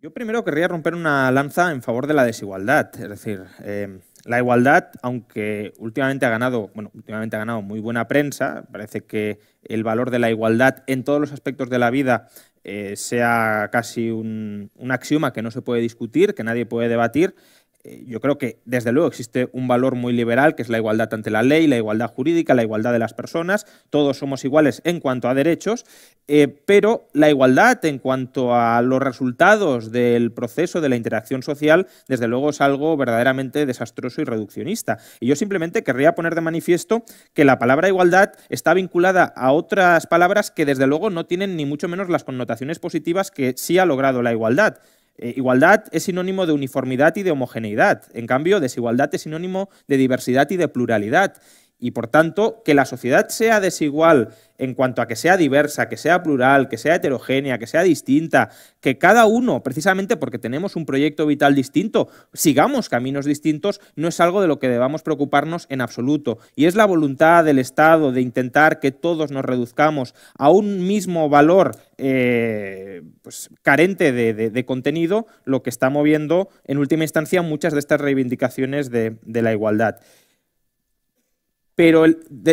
Yo primero querría romper una lanza en favor de la desigualdad, es decir, em, la igualdad, aunque últimamente ha ganado, últimamente ha ganado muy buena prensa, parece que el valor de la igualdad en todos los aspectos de la vida eh, sea casi un axioma que no se puede discutir, que nadie puede debatir. Eh, yo creo que desde luego existe un valor muy liberal, que es la igualdad ante la ley, la igualdad jurídica, la igualdad de las personas, todos somos iguales en cuanto a derechos, eh, pero la igualdad en cuanto a los resultados del proceso de la interacción social, desde luego es algo verdaderamente desastroso y reduccionista. Y yo simplemente querría poner de manifiesto que la palabra igualdad está vinculada a otras palabras que desde luego no tienen ni mucho menos las connotaciones positivas que sí ha logrado la igualdad. Eh, igualdad es sinónimo de uniformidad y de homogeneidad. En cambio, desigualdad es sinónimo de diversidad y de pluralidad y por tanto que la sociedad sea desigual en cuanto a que sea diversa, que sea plural, que sea heterogénea, que sea distinta, que cada uno, precisamente porque tenemos un proyecto vital distinto, sigamos caminos distintos, no es algo de lo que debamos preocuparnos en absoluto. Y es la voluntad del Estado de intentar que todos nos reduzcamos a un mismo valor eh, pues, carente de, contenido lo que está moviendo en última instancia muchas de estas reivindicaciones de la igualdad. Pero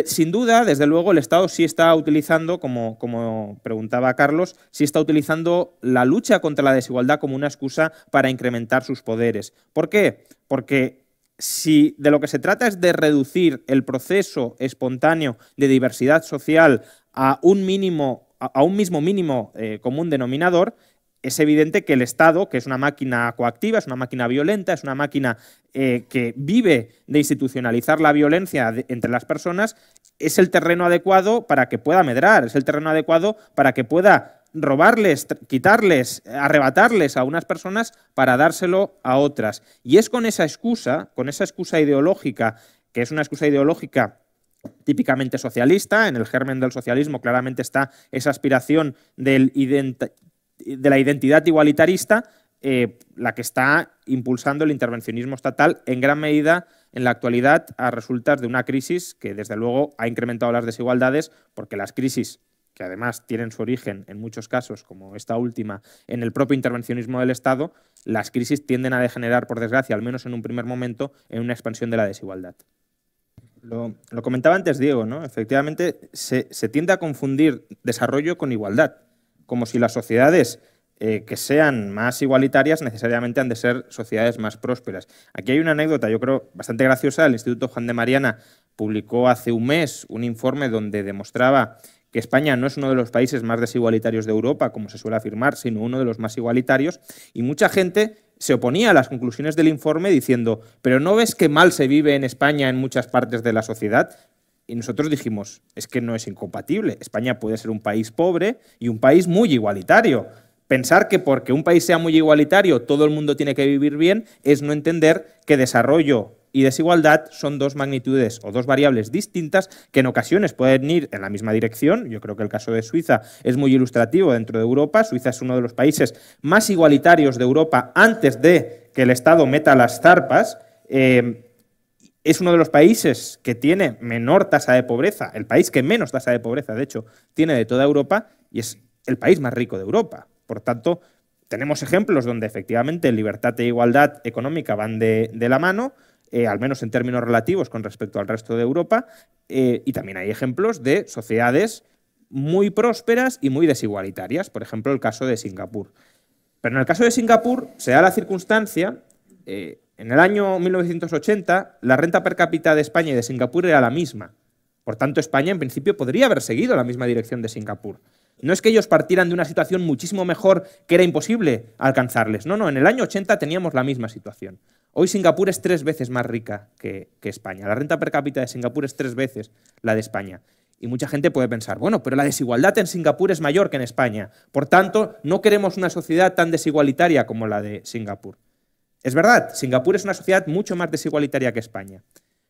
sin duda, desde luego, el Estado sí está utilizando, como, preguntaba Carlos, sí está utilizando la lucha contra la desigualdad como una excusa para incrementar sus poderes. ¿Por qué? Porque si de lo que se trata es de reducir el proceso espontáneo de diversidad social a un mínimo a un mismo mínimo eh, común denominador, es evidente que el Estado, que es una máquina coactiva, es una máquina violenta, es una máquina eh, que vive de institucionalizar la violencia entre las personas, es el terreno adecuado para que pueda medrar, es el terreno adecuado para que pueda robarles, quitarles, arrebatarles a unas personas para dárselo a otras. Y es con esa excusa, con esa excusa ideológica, que es una excusa ideológica típicamente socialista, en el germen del socialismo claramente está esa aspiración del de la identidad igualitarista, eh, la que está impulsando el intervencionismo estatal en gran medida en la actualidad a resultas de una crisis que desde luego ha incrementado las desigualdades porque las crisis que además tienen su origen en muchos casos, como esta última, en el propio intervencionismo del Estado, las crisis tienden a degenerar, por desgracia, al menos en un primer momento, en una expansión de la desigualdad. Lo, comentaba antes Diego, ¿no? Efectivamente, se tiende a confundir desarrollo con igualdad como si las sociedades eh, que sean más igualitarias necesariamente han de ser sociedades más prósperas. Aquí hay una anécdota, yo creo, bastante graciosa. El Instituto Juan de Mariana publicó hace un mes un informe donde demostraba que España no es uno de los países más desigualitarios de Europa, como se suele afirmar, sino uno de los más igualitarios, y mucha gente se oponía a las conclusiones del informe diciendo, pero ¿no ves qué mal se vive en España en muchas partes de la sociedad? Y nosotros dijimos, es que no es incompatible. España puede ser un país pobre y un país muy igualitario. Pensar que porque un país sea muy igualitario todo el mundo tiene que vivir bien es no entender que desarrollo y desigualdad son dos magnitudes o dos variables distintas que en ocasiones pueden ir en la misma dirección. Yo creo que el caso de Suiza es muy ilustrativo dentro de Europa. Suiza es uno de los países más igualitarios de Europa antes de que el Estado meta las zarpas. Eh, es uno de los países que tiene menor tasa de pobreza, el país que menos tasa de pobreza, de hecho, tiene de toda Europa y es el país más rico de Europa. Por tanto, tenemos ejemplos donde efectivamente libertad e igualdad económica van de, la mano, eh, al menos en términos relativos con respecto al resto de Europa, eh, y también hay ejemplos de sociedades muy prósperas y muy desigualitarias, por ejemplo, el caso de Singapur. Pero en el caso de Singapur se da la circunstancia, eh, en el año 1980, la renta per cápita de España y de Singapur era la misma. Por tanto, España, en principio, podría haber seguido la misma dirección de Singapur. No es que ellos partieran de una situación muchísimo mejor que era imposible alcanzarles. No, no, en el año 80 teníamos la misma situación. Hoy Singapur es tres veces más rica que, que, España. La renta per cápita de Singapur es tres veces la de España. Y mucha gente puede pensar, bueno, pero la desigualdad en Singapur es mayor que en España. Por tanto, no queremos una sociedad tan desigualitaria como la de Singapur. Es verdad, Singapur es una sociedad mucho más desigualitaria que España.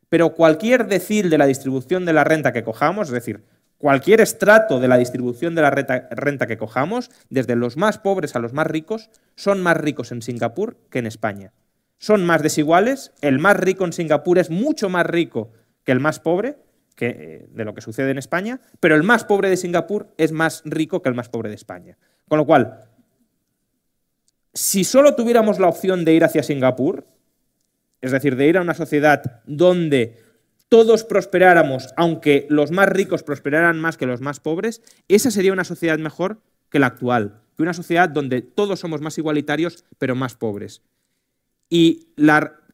Pero cualquier decil de la distribución de la renta que cojamos, es decir, cualquier estrato de la distribución de la renta, que cojamos, desde los más pobres a los más ricos, son más ricos en Singapur que en España. Son más desiguales, el más rico en Singapur es mucho más rico que el más pobre, que, eh, de lo que sucede en España, pero el más pobre de Singapur es más rico que el más pobre de España. Con lo cual, si solo tuviéramos la opción de ir hacia Singapur, es decir, de ir a una sociedad donde todos prosperáramos, aunque los más ricos prosperaran más que los más pobres, esa sería una sociedad mejor que la actual, que una sociedad donde todos somos más igualitarios, pero más pobres. Y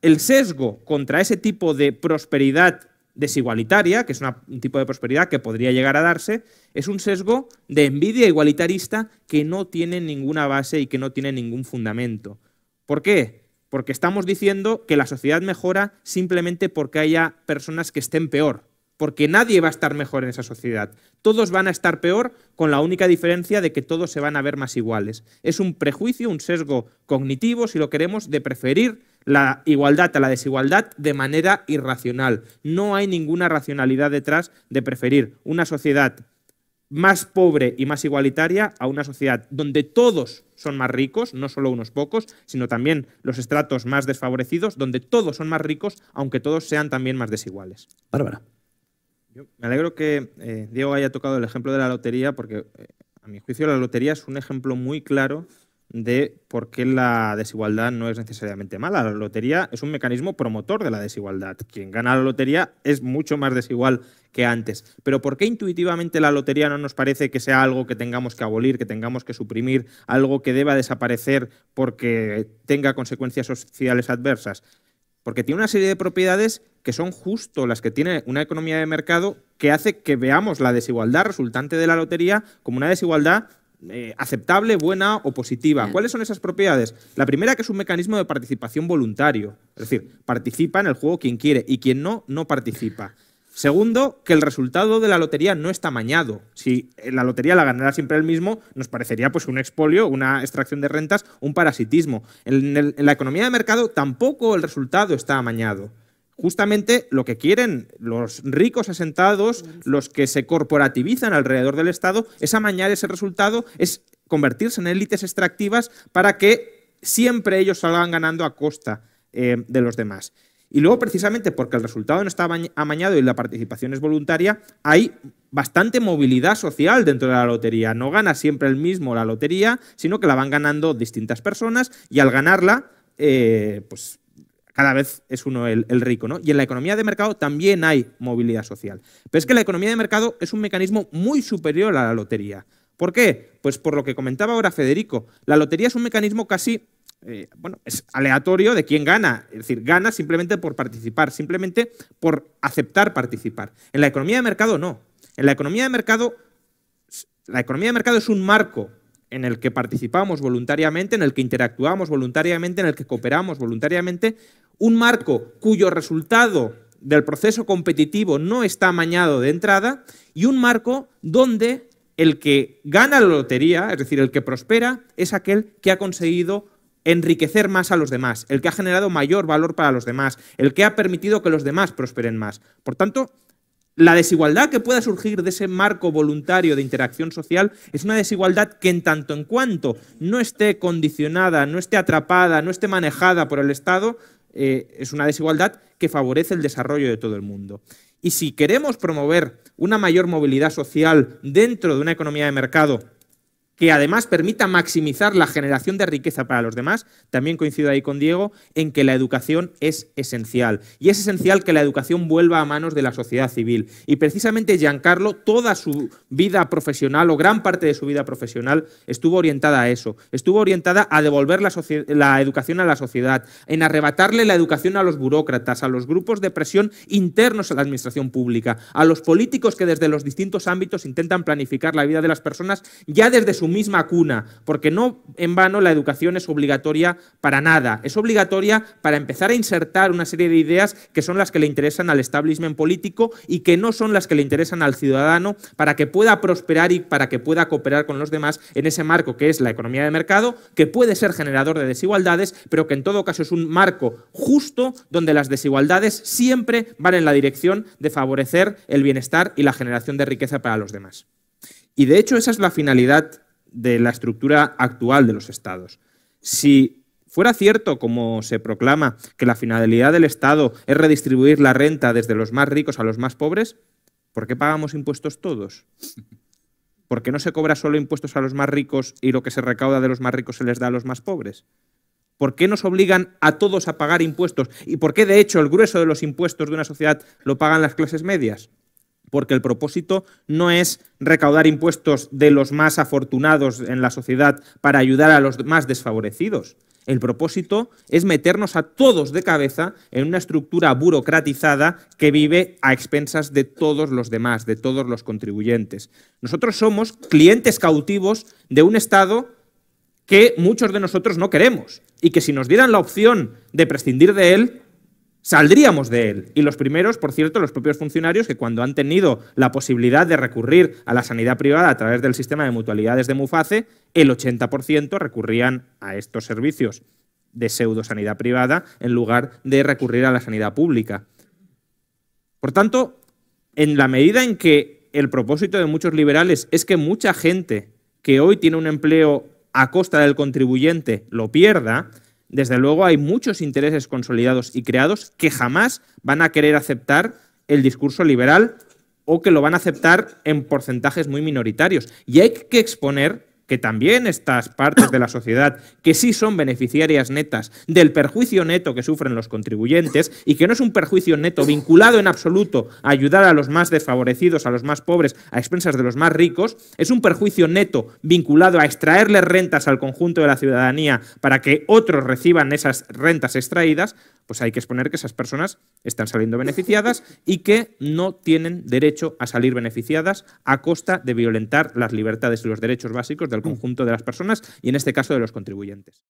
el sesgo contra ese tipo de prosperidad desigualitaria, que es un tipo de prosperidad que podría llegar a darse, es un sesgo de envidia igualitarista que no tiene ninguna base y que no tiene ningún fundamento. ¿Por qué? Porque estamos diciendo que la sociedad mejora simplemente porque haya personas que estén peor, porque nadie va a estar mejor en esa sociedad. Todos van a estar peor con la única diferencia de que todos se van a ver más iguales. Es un prejuicio, un sesgo cognitivo, si lo queremos, de preferir la igualdad a la desigualdad de manera irracional. No hay ninguna racionalidad detrás de preferir una sociedad más pobre y más igualitaria a una sociedad donde todos son más ricos, no solo unos pocos, sino también los estratos más desfavorecidos, donde todos son más ricos, aunque todos sean también más desiguales. Bárbara. me alegro que eh, Diego haya tocado el ejemplo de la lotería, porque eh, a mi juicio la lotería es un ejemplo muy claro de por qué la desigualdad no es necesariamente mala. La lotería es un mecanismo promotor de la desigualdad. Quien gana la lotería es mucho más desigual que antes. Pero ¿por qué intuitivamente la lotería no nos parece que sea algo que tengamos que abolir, que tengamos que suprimir, algo que deba desaparecer porque tenga consecuencias sociales adversas? Porque tiene una serie de propiedades que son justo las que tiene una economía de mercado que hace que veamos la desigualdad resultante de la lotería como una desigualdad eh, aceptable, buena o positiva. ¿Cuáles son esas propiedades? La primera que es un mecanismo de participación voluntario, es decir, participa en el juego quien quiere y quien no, no participa. Segundo, que el resultado de la lotería no está amañado. Si eh, la lotería la ganara siempre el mismo, nos parecería pues un expolio, una extracción de rentas, un parasitismo. en la economía de mercado tampoco el resultado está amañado justamente lo que quieren los ricos asentados, los que se corporativizan alrededor del Estado, es amañar ese resultado, es convertirse en élites extractivas para que siempre ellos salgan ganando a costa eh, de los demás. Y luego, precisamente porque el resultado no está amañado y la participación es voluntaria, hay bastante movilidad social dentro de la lotería. No gana siempre el mismo la lotería, sino que la van ganando distintas personas y al ganarla, eh, pues cada vez es uno el, rico, ¿no? Y en la economía de mercado también hay movilidad social. Pero es que la economía de mercado es un mecanismo muy superior a la lotería. ¿Por qué? Pues por lo que comentaba ahora Federico. La lotería es un mecanismo casi, eh, bueno, es aleatorio de quién gana. Es decir, gana simplemente por participar, simplemente por aceptar participar. En la economía de mercado no. En la economía de mercado, la economía de mercado es un marco en el que participamos voluntariamente, en el que interactuamos voluntariamente, en el que cooperamos voluntariamente, un marco cuyo resultado del proceso competitivo no está amañado de entrada y un marco donde el que gana la lotería, es decir, el que prospera, es aquel que ha conseguido enriquecer más a los demás, el que ha generado mayor valor para los demás, el que ha permitido que los demás prosperen más. Por tanto, la desigualdad que pueda surgir de ese marco voluntario de interacción social es una desigualdad que en tanto en cuanto no esté condicionada, no esté atrapada, no esté manejada por el Estado, eh, es una desigualdad que favorece el desarrollo de todo el mundo. Y si queremos promover una mayor movilidad social dentro de una economía de mercado que además permita maximizar la generación de riqueza para los demás, también coincido ahí con Diego en que la educación es esencial. Y es esencial que la educación vuelva a manos de la sociedad civil. Y precisamente Giancarlo, toda su vida profesional o gran parte de su vida profesional estuvo orientada a eso. Estuvo orientada a devolver la, educación a la sociedad, en arrebatarle la educación a los burócratas, a los grupos de presión internos a la administración pública, a los políticos que desde los distintos ámbitos intentan planificar la vida de las personas ya desde su su misma cuna, porque no en vano la educación es obligatoria para nada, es obligatoria para empezar a insertar una serie de ideas que son las que le interesan al establishment político y que no son las que le interesan al ciudadano para que pueda prosperar y para que pueda cooperar con los demás en ese marco que es la economía de mercado, que puede ser generador de desigualdades, pero que en todo caso es un marco justo donde las desigualdades siempre van en la dirección de favorecer el bienestar y la generación de riqueza para los demás. Y de hecho esa es la finalidad de la estructura actual de los estados. Si fuera cierto, como se proclama, que la finalidad del Estado es redistribuir la renta desde los más ricos a los más pobres, ¿por qué pagamos impuestos todos? ¿Por qué no se cobra solo impuestos a los más ricos y lo que se recauda de los más ricos se les da a los más pobres? ¿Por qué nos obligan a todos a pagar impuestos? ¿Y por qué, de hecho, el grueso de los impuestos de una sociedad lo pagan las clases medias? porque el propósito no es recaudar impuestos de los más afortunados en la sociedad para ayudar a los más desfavorecidos. El propósito es meternos a todos de cabeza en una estructura burocratizada que vive a expensas de todos los demás, de todos los contribuyentes. Nosotros somos clientes cautivos de un Estado que muchos de nosotros no queremos y que si nos dieran la opción de prescindir de él, saldríamos de él. Y los primeros, por cierto, los propios funcionarios que cuando han tenido la posibilidad de recurrir a la sanidad privada a través del sistema de mutualidades de Muface, el 80% recurrían a estos servicios de pseudo sanidad privada en lugar de recurrir a la sanidad pública. Por tanto, en la medida en que el propósito de muchos liberales es que mucha gente que hoy tiene un empleo a costa del contribuyente lo pierda, desde luego hay muchos intereses consolidados y creados que jamás van a querer aceptar el discurso liberal o que lo van a aceptar en porcentajes muy minoritarios. Y hay que exponer que también estas partes de la sociedad que sí son beneficiarias netas del perjuicio neto que sufren los contribuyentes y que no es un perjuicio neto vinculado en absoluto a ayudar a los más desfavorecidos, a los más pobres, a expensas de los más ricos, es un perjuicio neto vinculado a extraerles rentas al conjunto de la ciudadanía para que otros reciban esas rentas extraídas, pues hay que exponer que esas personas están saliendo beneficiadas y que no tienen derecho a salir beneficiadas a costa de violentar las libertades y los derechos básicos del conjunto de las personas y en este caso de los contribuyentes.